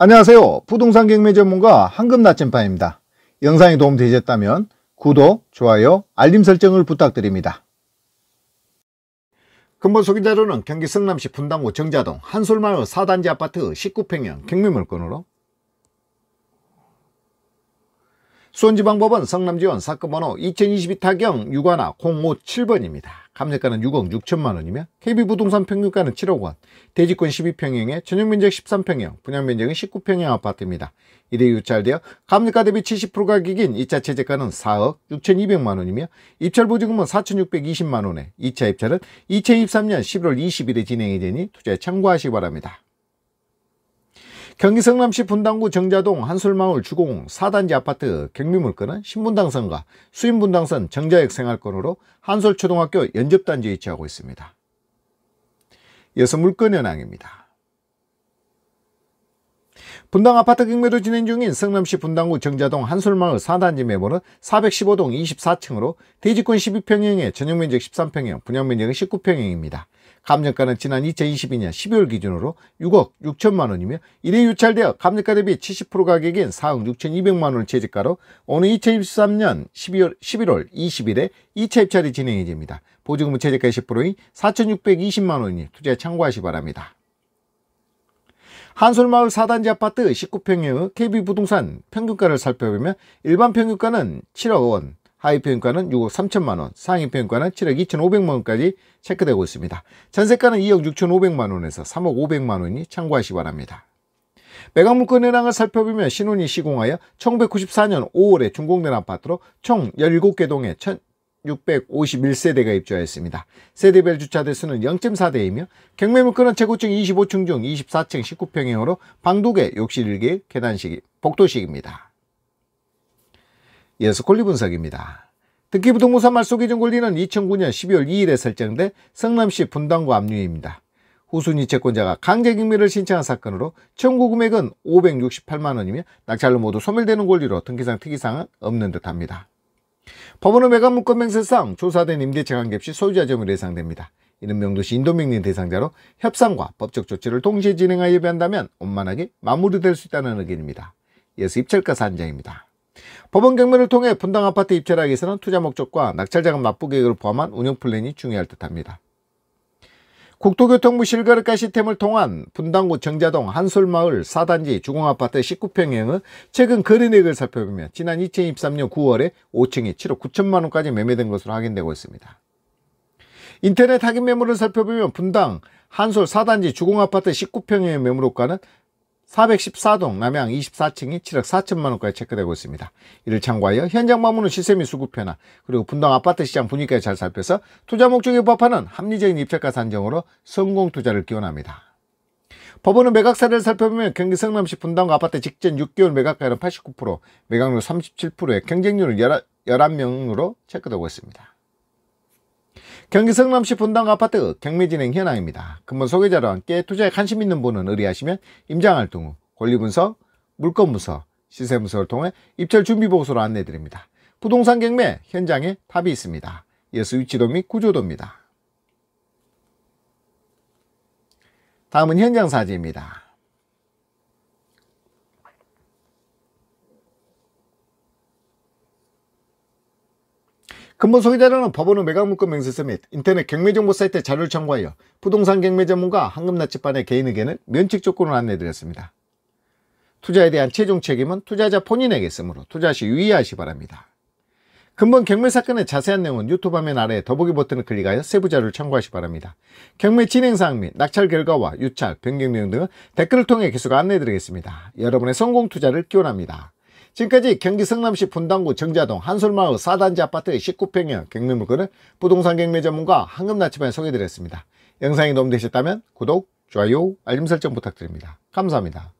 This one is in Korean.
안녕하세요. 부동산 경매 전문가 황금 나침반입니다. 영상이 도움되셨다면 구독, 좋아요, 알림 설정을 부탁드립니다. 근본 소개 자료는 경기 성남시 분당 구 정자동 한솔마을 4단지 아파트 19평형 경매 물건으로 수원지방법은 성남지원 사건번호 2022타경 6관나 057번입니다. 감세가는 6억 6천만원이며 KB부동산 평균가는 7억원, 대지권 12평형에 전용면적 13평형, 분양면적은 19평형 아파트입니다. 이래 유찰되어 감세가 대비 70% 가격인 2차 체제가는 4억 6,200만원이며 입찰보증금은 4,620만원에 2차 입찰은 2023년 11월 20일에 진행이 되니 투자에 참고하시기 바랍니다. 경기 성남시 분당구 정자동 한솔마을 주공 4단지 아파트 경비물건은 신분당선과 수인분당선 정자역 생활권으로 한솔초등학교 연접단지에 위치하고 있습니다. 이어서 물건 현황입니다. 분당 아파트 경매도 진행 중인 성남시 분당구 정자동 한솔마을 4단지 매물은 415동 24층으로 대지권 12평형에 전용면적 13평형, 분양면적 19평형입니다. 감정가는 지난 2022년 12월 기준으로 6억 6천만원이며 이래 유찰되어 감정가 대비 70% 가격인 4억 6 2 0 0만원을 최저가로 오는 2023년 12월, 11월 20일에 2차 입찰이 진행이 됩니다. 보증금 최저가 10%인 4,620만원이 투자에 참고하시 바랍니다. 한솔마을 4단지 아파트 19평유 KB부동산 평균가를 살펴보면 일반 평균가는 7억 원, 하위 평가는 6억 3천만 원, 상위 평가는 7억 2,500만 원까지 체크되고 있습니다. 전세가는 2억 6,500만 원에서 3억 500만 원이 참고하시 기 바랍니다. 매각물건 의황을 살펴보면 신혼이 시공하여 1994년 5월에 준공된 아파트로 총 17개 동에 1 651세대가 입주하였습니다. 세대별 주차대 수는 0.4대이며 경매물건은 최고층 25층 중 24층 19평형으로 방 2개, 욕실 1개, 계단식, 복도식입니다. 이어서 권리분석입니다. 특기부동산 말소기준 권리는 2009년 12월 2일에 설정돼 성남시 분당구 압류입니다. 후순위 채권자가 강제경매를 신청한 사건으로 청구 금액은 568만원이며 낙찰로 모두 소멸되는 권리로 등기상 특이사항은 없는 듯합니다. 법원은 외관물권 맹세상 조사된 임대 재간갭시 소유자 점을 예상됩니다. 이는 명도시 인도명린 대상자로 협상과 법적 조치를 동시에 진행하여 예비한다면 원만하게 마무리될 수 있다는 의견입니다. 이어서 입찰가 사안장입니다. 법원 경매를 통해 분당 아파트 입찰하기위해서는 투자 목적과 낙찰자금 납부 계획을 포함한 운영 플랜이 중요할 듯합니다. 국토교통부 실거래가 시스템을 통한 분당구 정자동 한솔마을 4단지 주공아파트 19평형의 최근 거래액을 살펴보면 지난 2023년 9월에 5층이 7억 9천만원까지 매매된 것으로 확인되고 있습니다. 인터넷 확인 매물을 살펴보면 분당 한솔 4단지 주공아파트 19평형의 매물호가는 414동 남양 24층이 7억 4천만원까지 체크되고 있습니다. 이를 참고하여 현장 마무는 시세 및 수급 변화 그리고 분당 아파트 시장 분위기에 잘 살펴서 투자 목적에 부합하는 합리적인 입찰가 산정으로 성공 투자를 기원합니다. 법원은 매각사를 살펴보면 경기 성남시 분당구 아파트 직전 6개월 매각가율은 89%, 매각률 3 7의 경쟁률은 11명으로 체크되고 있습니다. 경기 성남시 분당 아파트 경매 진행 현황입니다. 근무 소개자와 함께 투자에 관심 있는 분은 의뢰하시면 임장활동 후 권리분석, 물건분석, 시세분석을 통해 입찰 준비보고서로 안내드립니다. 부동산 경매 현장에 탑이 있습니다. 이어 위치도 및 구조도입니다. 다음은 현장 사진입니다. 근본 소비자료는법원의 매각물권 맹세서 및 인터넷 경매정보 사이트 자료를 참고하여 부동산 경매 전문가 한금나치반의 개인에게는 면책 조건을 안내드렸습니다. 투자에 대한 최종 책임은 투자자 본인에게 있으므로 투자 시 유의하시 바랍니다. 근본 경매 사건의 자세한 내용은 유튜브 화면 아래 더보기 버튼을 클릭하여 세부 자료를 참고하시 바랍니다. 경매 진행사항 및 낙찰 결과와 유찰, 변경 내용 등은 댓글을 통해 계속 안내해드리겠습니다. 여러분의 성공 투자를 기원합니다. 지금까지 경기 성남시 분당구 정자동 한솔마을 4단지 아파트 의 19평형 경매물건을 부동산 경매 전문가 황금나치반에 소개드렸습니다. 영상이 도움되셨다면 구독, 좋아요, 알림 설정 부탁드립니다. 감사합니다.